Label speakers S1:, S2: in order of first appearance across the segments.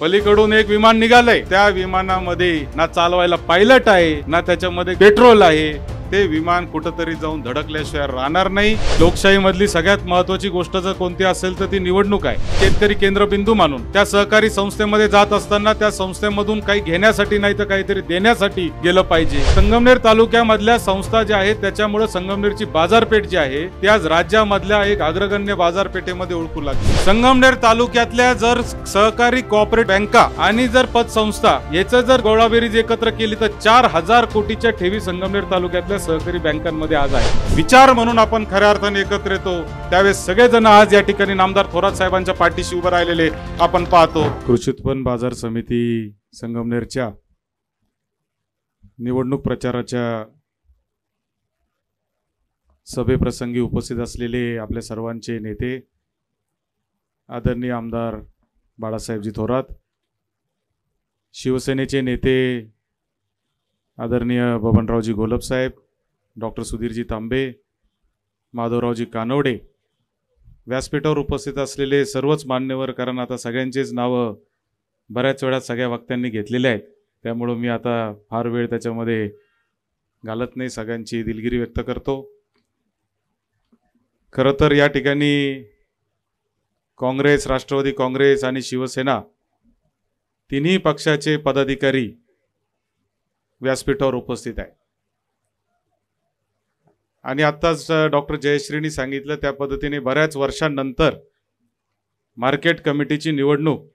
S1: पलीकडून एक विमान निघालंय त्या विमानामध्ये ना चालवायला पायलट आहे ना त्याच्यामध्ये पेट्रोल आहे ते विमान कुठंतरी जाऊन धडकल्याशिवाय राहणार नाही लोकशाहीमधली सगळ्यात महत्वाची गोष्ट जर कोणती असेल तर ती निवडणूक आहे शेतकरी केंद्रबिंदू मानून त्या सहकारी संस्थेमध्ये जात असताना त्या संस्थेमधून काही घेण्यासाठी नाही तर काहीतरी देण्यासाठी गेलं पाहिजे संगमनेर तालुक्यामधल्या संस्था ज्या आहेत त्याच्यामुळे संगमनेरची बाजारपेठ जी आहे ती आज राज्यामधल्या एक अग्रगण्य बाजारपेठेमध्ये ओळखू लागली संगमनेर तालुक्यातल्या जर सहकारी कॉपरेट बँका आणि जर पतसंस्था याचं जर गोळाबेरीज एकत्र केली तर चार हजार कोटीच्या ठेवी संगमनेर तालुक्यातल्या सगळ्या सहकारी बँकांमध्ये आज आहे विचार म्हणून आपण खऱ्या अर्थाने एकत्र येतो त्यावेळेस सगळेजण आज या ठिकाणी नामदार थोरात साहेबांच्या पाठीशी उभं राहिलेले आपण पाहतो कृषी उत्पन्न बाजार समिती संगमनेरच्या निवडणूक प्रचाराच्या सभेप्रसंगी उपस्थित असलेले आपल्या सर्वांचे नेते आदरणीय आमदार बाळासाहेबजी थोरात शिवसेनेचे नेते आदरणीय बबनरावजी गोलप साहेब डॉक्टर सुधीरजी तांबे माधवरावजी कानवडे व्यासपीठावर उपस्थित असलेले सर्वच मान्यवर कारण आता सगळ्यांचेच नावं बऱ्याच वेळा सगळ्या वक्त्यांनी घेतलेले आहेत त्यामुळं मी आता फार वेळ त्याच्यामध्ये घालत नाही सगळ्यांची दिलगिरी व्यक्त करतो खरं तर या ठिकाणी काँग्रेस राष्ट्रवादी काँग्रेस आणि शिवसेना तिन्ही पक्षाचे पदाधिकारी व्यासपीठावर उपस्थित आहेत आणि आत्ताच डॉक्टर जयश्रीनी सांगितलं त्या पद्धतीने बऱ्याच वर्षांनंतर मार्केट कमिटीची निवडणूक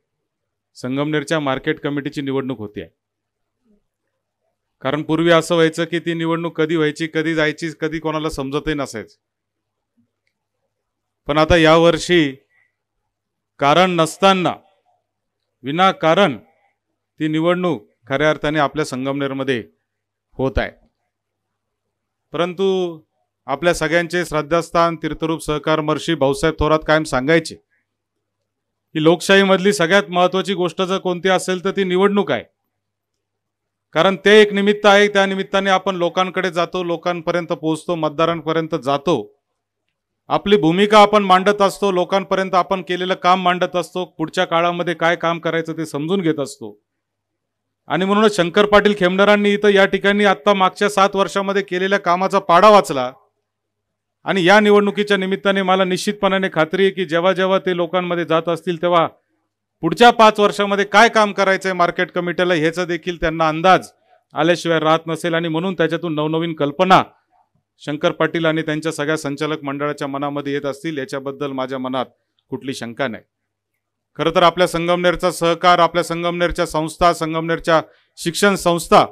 S1: संगमनेरच्या मार्केट कमिटीची निवडणूक होती आहे कारण पूर्वी असं व्हायचं की ती निवडणूक कधी व्हायची कधी जायची कधी कोणाला समजतही नसायच पण आता यावर्षी कारण नसताना विनाकारण ती निवडणूक खऱ्या अर्थाने आपल्या संगमनेरमध्ये होत आहे परंतु आपल्या सगळ्यांचे श्रद्धास्थान तीर्थरूप सहकार मर्षी भाऊसाहेब थोरात कायम सांगायचे की लोकशाहीमधली सगळ्यात महत्वाची गोष्ट जर कोणती असेल तर ती निवडणूक आहे कारण ते एक निमित्त आहे त्या निमित्ताने आपण लोकांकडे जातो लोकांपर्यंत पोहोचतो मतदारांपर्यंत जातो आपली भूमिका आपण मांडत असतो लोकांपर्यंत आपण केलेलं काम मांडत असतो पुढच्या काळामध्ये काय काम करायचं ते समजून घेत असतो आणि म्हणून शंकर पाटील खेमडरांनी इथं या ठिकाणी आत्ता मागच्या सात वर्षामध्ये केलेल्या कामाचा पाडा वाचला आणि या निवडणुकीच्या निमित्ताने मला निश्चितपणाने खात्री आहे की जेव्हा जेव्हा ते लोकांमध्ये जात असतील तेव्हा पुढच्या पाच वर्षामध्ये काय काम करायचं आहे मार्केट कमिटीला ह्याचा देखील त्यांना अंदाज आल्याशिवाय राहत नसेल आणि म्हणून त्याच्यातून नवनवीन कल्पना शंकर पाटील आणि त्यांच्या सगळ्या संचालक मंडळाच्या मनामध्ये येत असतील याच्याबद्दल माझ्या मनात कुठली शंका नाही खरं तर आपल्या संगमनेरचा सहकार आपल्या संगमनेरच्या संस्था संगमनेरच्या शिक्षण संस्था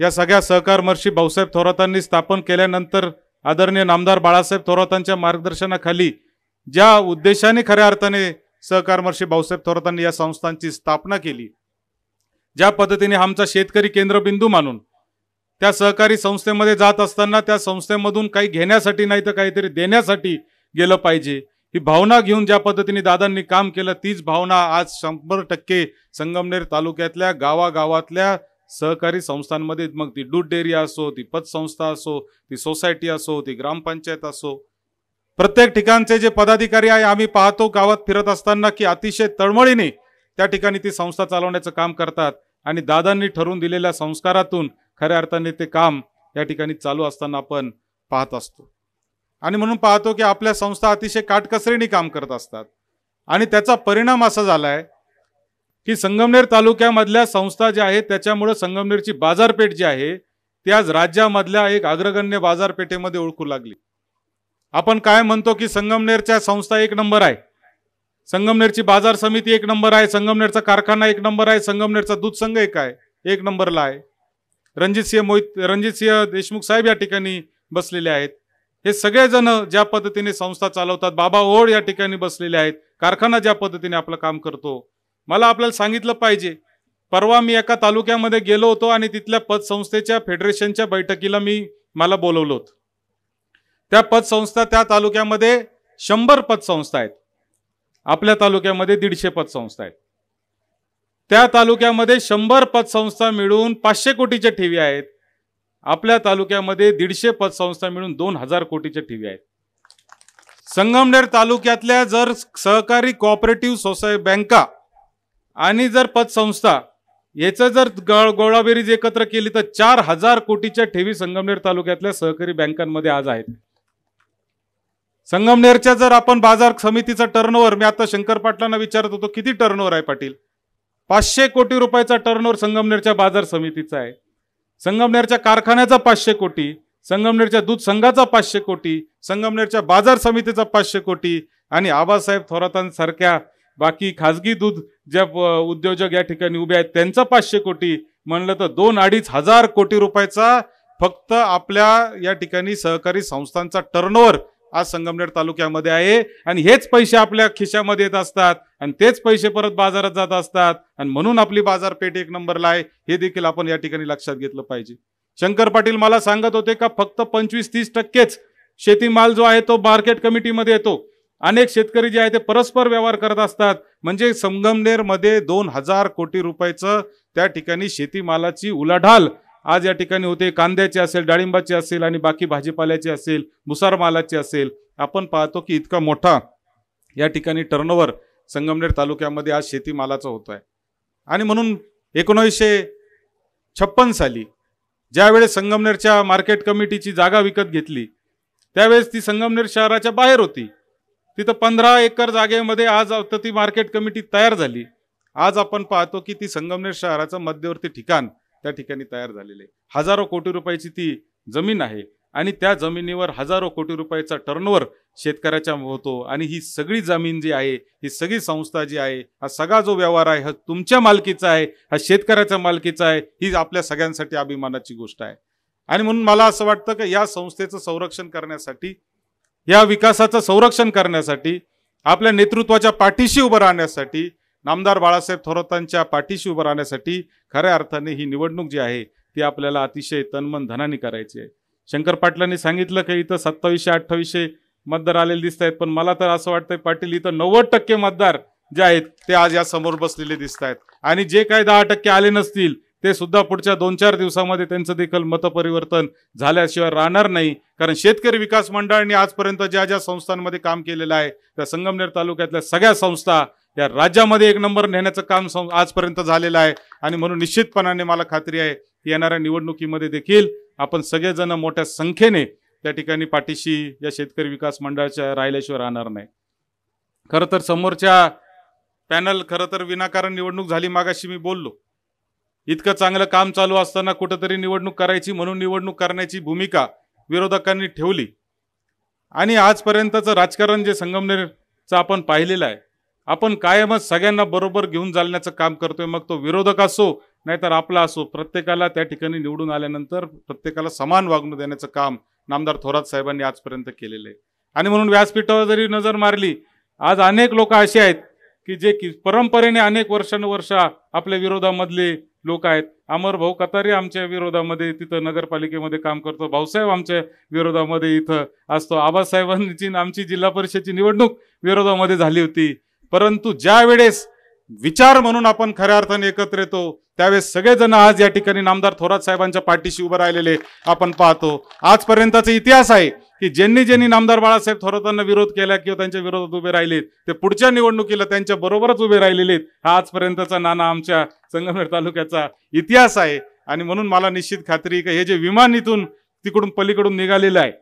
S1: या सगळ्या सहकारमर्षी भाऊसाहेब थोरातांनी स्थापन केल्यानंतर आदरणीय नामदार बाळासाहेब थोरातांच्या मार्गदर्शनाखाली ज्या उद्देशाने खऱ्या अर्थाने सहकार मर्षी भाऊसाहेब थोरातांनी या संस्थांची स्थापना केली ज्या पद्धतीने आमचा शेतकरी केंद्रबिंदू मानून त्या सहकारी संस्थेमध्ये जात असताना त्या संस्थेमधून काही घेण्यासाठी नाही तर काहीतरी देण्यासाठी गेलं पाहिजे ही भावना घेऊन ज्या पद्धतीने दादांनी काम केलं तीच भावना आज शंभर टक्के संगमनेर तालुक्यातल्या गावागावातल्या सहकारी संस्थांमध्ये मग ती दूध डेअरी असो ती पतसंस्था असो ती सोसायटी असो ती ग्रामपंचायत असो प्रत्येक ठिकाणचे जे पदाधिकारी आहे आम्ही पाहतो गावात फिरत असताना की अतिशय तळमळीने त्या ठिकाणी ती संस्था चालवण्याचं काम करतात आणि दादांनी ठरवून दिलेल्या संस्कारातून खऱ्या अर्थाने ते काम या ठिकाणी चालू असताना आपण पाहत असतो आणि म्हणून पाहतो की आपल्या संस्था अतिशय काटकसरीने काम करत असतात आणि त्याचा परिणाम असा झालाय की संगमनेर तालुक्यामधल्या संस्था ज्या आहेत त्याच्यामुळं संगमनेरची बाजारपेठ जी आहे ती आज राज्यामधल्या एक अग्रगण्य बाजारपेठेमध्ये ओळखू लागली आपण काय म्हणतो की संगमनेरच्या संस्था एक नंबर आहे संगमनेरची बाजार समिती एक नंबर आहे संगमनेरचा कारखाना एक नंबर आहे संगमनेरचा दूध संघ एक आहे एक नंबरला आहे रणजित सिंह मोहित रणजित सिंह देशमुख साहेब या ठिकाणी बसलेले आहेत हे सगळेजण ज्या पद्धतीने संस्था चालवतात बाबा ओढ या ठिकाणी बसलेले आहेत कारखाना ज्या पद्धतीने आपलं काम करतो मला आपल्याला सांगितलं पाहिजे परवा मी एका तालुक्यामध्ये गेलो होतो आणि तिथल्या पतसंस्थेच्या फेडरेशनच्या बैठकीला मी मला बोलवलं होतं त्या पतसंस्था त्या तालुक्यामध्ये शंभर पतसंस्था आहेत आपल्या तालुक्यामध्ये दीडशे पतसंस्था आहेत त्या तालुक्यामध्ये शंभर पतसंस्था मिळून पाचशे कोटीच्या ठेवी आहेत आपल्या तालुक्यामध्ये दीडशे पतसंस्था मिळून दोन हजार कोटीच्या ठेवी आहेत संगमनेर तालुक्यातल्या जर सहकारी कॉपरेटिव्ह सोसाय बँका आणि जर पतसंस्था याचं जर गळ गोळाबेरीज एकत्र केली तर चार हजार कोटीच्या ठेवी संगमनेर तालुक्यातल्या सहकारी बँकांमध्ये आज आहेत संगमनेरच्या जर आपण बाजार समितीचा टर्नओव्हर मी आता शंकर पाटलांना विचारत होतो किती टर्नओव्हर आहे पाटील पाचशे कोटी रुपयाचा टर्नओव्हर संगमनेरच्या बाजार समितीचा आहे संगमनेरच्या कारखान्याचा पाचशे कोटी संगमनेरच्या दूध संघाचा पाचशे कोटी संगमनेरच्या बाजार समितीचा पाचशे कोटी आणि आबासाहेब थोरातांसारख्या बाकी खाजगी दूध ज्या उद्योजक या ठिकाणी उभे आहेत त्यांचा पाचशे कोटी म्हणलं तर दोन अडीच हजार कोटी रुपयाचा फक्त आपल्या या ठिकाणी सहकारी संस्थांचा टर्नओव्हर आज संगमनेर तालुक्यामध्ये आहे आणि हेच पैसे आपल्या खिशामध्ये येत असतात आणि तेच पैसे परत बाजारात जात असतात आणि म्हणून आपली बाजारपेठ एक नंबरला आहे हे देखील आपण या ठिकाणी लक्षात घेतलं पाहिजे शंकर पाटील मला सांगत होते का फक्त पंचवीस तीस टक्केच शेतीमाल जो आहे तो मार्केट कमिटीमध्ये येतो अनेक शेतकरी जे आहे ते परस्पर व्यवहार करत असतात म्हणजे संगमनेरमध्ये दोन हजार कोटी रुपयाचं त्या ठिकाणी शेतीमालाची उलाढाल आज या ठिकाणी होते कांद्याचे असेल डाळिंबाचे असेल आणि बाकी भाजीपाल्याचे असेल मालाचे असेल आपण पाहतो की इतका मोठा या ठिकाणी टर्नओव्हर संगमनेर तालुक्यामध्ये आज शेतीमालाचा होत आहे आणि म्हणून एकोणीसशे छप्पन साली ज्यावेळेस संगमनेरच्या मार्केट कमिटीची जागा विकत घेतली त्यावेळेस ती संगमनेर शहराच्या बाहेर होती तिथं पंधरा एकर जागेमध्ये आज तर ती मार्केट कमिटी तयार झाली आज आपण पाहतो की ती संगमनेर शहराचं मध्यवर्ती ठिकाण त्या ठिकाणी तयार आहे हजारो कोटी रुपयाची ती जमीन आहे आणि त्या जमिनीवर हजारो कोटी रुपयाचा टर्नओव्हर शेतकऱ्याच्या होतो आणि ही सगळी जमीन जी आहे ही सगळी संस्था जी आहे हा सगळा जो व्यवहार आहे हा तुमच्या मालकीचा आहे हा शेतकऱ्याच्या मालकीचा आहे ही आपल्या सगळ्यांसाठी अभिमानाची गोष्ट आहे आणि म्हणून मला असं वाटतं की या संस्थेचं संरक्षण करण्यासाठी या विकासाचं संरक्षण करण्यासाठी आपल्या नेतृत्वाच्या पाठीशी उभं राहण्यासाठी नामदार बाळासाहेब थोरातांच्या पाठीशी उभं राहण्यासाठी खऱ्या अर्थाने ही निवडणूक जी आहे ती आपल्याला अतिशय तनमन धनाने करायची आहे शंकर पाटलांनी सांगितलं की इथं सत्तावीसशे अठ्ठावीसशे मतदार आलेले दिसत आहेत पण मला तर असं वाटतंय पाटील इथं नव्वद टक्के मतदार जे आहेत ते आज या समोर बसलेले दिसत आहेत आणि जे काही दहा टक्के आले नसतील ते सुद्धा पुढच्या दोन चार दिवसामध्ये त्यांचं देखील मतपरिवर्तन झाल्याशिवाय राहणार नाही कारण शेतकरी विकास मंडळाने आजपर्यंत ज्या ज्या संस्थांमध्ये काम केलेलं आहे त्या संगमनेर तालुक्यातल्या सगळ्या संस्था या राज्यामध्ये एक नंबर नेण्याचं काम आजपर्यंत झालेलं आहे आणि म्हणून निश्चितपणाने मला खात्री आहे की येणाऱ्या निवडणुकीमध्ये देखील आपण सगळेजण मोठ्या संख्येने त्या ठिकाणी पाठीशी या शेतकरी विकास मंडळाच्या राहिल्याशिवाय राहणार नाही खरं तर समोरच्या पॅनल खरं तर विनाकारण निवडणूक झाली मागाशी मी बोललो इतकं चांगलं काम चालू असताना कुठंतरी निवडणूक करायची म्हणून निवडणूक करण्याची भूमिका विरोधकांनी ठेवली आणि आजपर्यंतचं राजकारण जे संगमनेरचं आपण पाहिलेलं आहे आपण कायमच सगळ्यांना बरोबर घेऊन जालण्याचं काम करतोय मग तो विरोधक असो नाहीतर आपला असो प्रत्येकाला त्या ठिकाणी निवडून आल्यानंतर प्रत्येकाला समान वागणूक देण्याचं काम नामदार थोरात साहेबांनी आजपर्यंत केलेलं आहे आणि म्हणून व्यासपीठावर जरी नजर मारली आज अनेक लोक असे आहेत की जे की परंपरेने अनेक वर्षानुवर्ष आपल्या विरोधामधले लोक आहेत अमर भाऊ कतारी आमच्या विरोधामध्ये तिथं नगरपालिकेमध्ये काम करतो भाऊसाहेब आमच्या विरोधामध्ये इथं असतो आबासाहेबांची आमची जिल्हा परिषदची निवडणूक विरोधामध्ये झाली होती परंतु ज्या वेळेस विचार म्हणून आपण खऱ्या अर्थाने एकत्र येतो त्यावेळेस सगळेजण आज या ठिकाणी नामदार थोरात साहेबांच्या पाठीशी उभं राहिलेले आपण पाहतो आजपर्यंतचा इतिहास आहे की ज्यांनी ज्यांनी नामदार बाळासाहेब थोरातांना विरोध केला किंवा त्यांच्या विरोधात उभे राहिलेत ते पुढच्या निवडणुकीला त्यांच्या बरोबरच उभे राहिलेले हा आजपर्यंतचा नाना आमच्या संगमनेर तालुक्याचा इतिहास आहे आणि म्हणून मला निश्चित खात्री की हे जे विमान इथून तिकडून पलीकडून निघालेलं आहे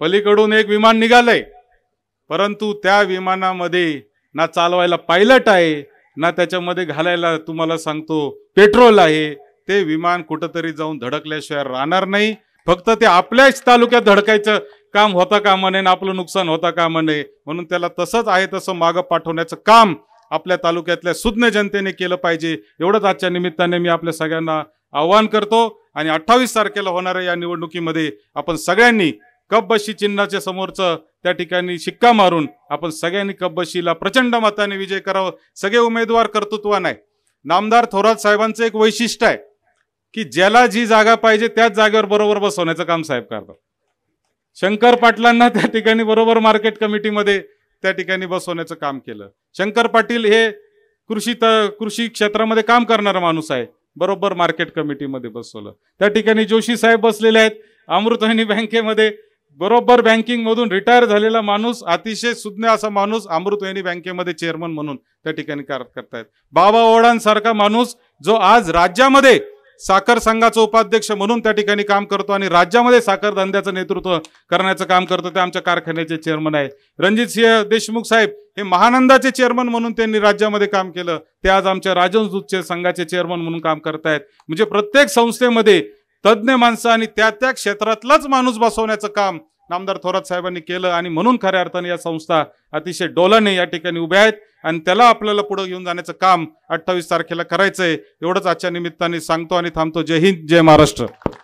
S1: पलीकडून एक विमान निघालंय परंतु त्या विमानामध्ये ना चालवायला पायलट आहे ना त्याच्यामध्ये घालायला तुम्हाला सांगतो पेट्रोल आहे ते विमान कुठंतरी जाऊन धडकल्याशिवाय राहणार नाही फक्त ते आपल्याच तालुक्यात धडकायचं काम होता का म्हणे आपलं नुकसान होता का म्हणे म्हणून त्याला तसंच आहे तसं मागं पाठवण्याचं काम आपल्या तालुक्यातल्या सुज्ञ जनतेने केलं पाहिजे एवढंच आजच्या निमित्ताने मी आपल्या सगळ्यांना आव्हान करतो आणि अठ्ठावीस तारखेला होणाऱ्या या निवडणुकीमध्ये आपण सगळ्यांनी कपबशी चिन्हाच्या समोरचं त्या ठिकाणी शिक्का मारून आपण सगळ्यांनी कपबशीला प्रचंड मताने विजय करावं सगळे उमेदवार कर्तृत्वान आहे नामदार थोरात साहेबांचं एक वैशिष्ट्य आहे की ज्याला जी जागा पाहिजे त्याच जागेवर बरोबर बसवण्याचं काम साहेब करतात शंकर पाटलांना त्या ठिकाणी बरोबर मार्केट कमिटीमध्ये त्या ठिकाणी बसवण्याचं काम केलं शंकर पाटील हे कृषी त कृषी क्षेत्रामध्ये काम करणारा माणूस आहे बरोबर मार्केट कमिटीमध्ये बसवलं त्या ठिकाणी जोशी साहेब बसलेले आहेत अमृतवाहिनी बँकेमध्ये बरोबर बँकिंग मधून रिटायर झालेला माणूस अतिशय सुज्ञ असा माणूस अमृतवाहिनी बँकेमध्ये चेअरमन म्हणून त्या ठिकाणी कार्य करतायत बाबा ओडांसारखा माणूस जो आज राज्यामध्ये साखर संघाचं उपाध्यक्ष म्हणून त्या ठिकाणी काम करतो आणि राज्यामध्ये साखर धंद्याचं नेतृत्व करण्याचं काम करतो ते आमच्या कारखान्याचे चेअरमन आहेत रणजित सिंह देशमुख साहेब हे महानंदाचे चेअरमन म्हणून त्यांनी राज्यामध्ये काम केलं ते आज आमच्या राजनदूतचे संघाचे चेअरमन म्हणून काम करतायत म्हणजे प्रत्येक संस्थेमध्ये तज्ज्ञ माणसं आणि त्या त्या क्षेत्रातलाच माणूस बसवण्याचं काम नामदार थोरात साहेबांनी केलं आणि म्हणून खऱ्या अर्थाने या संस्था अतिशय डोलाने या ठिकाणी उभ्या आहेत आणि त्याला आपल्याला पुढे घेऊन जाण्याचं काम अठ्ठावीस तारखेला करायचंय एवढंच आजच्या निमित्ताने सांगतो आणि थांबतो जय हिंद जय महाराष्ट्र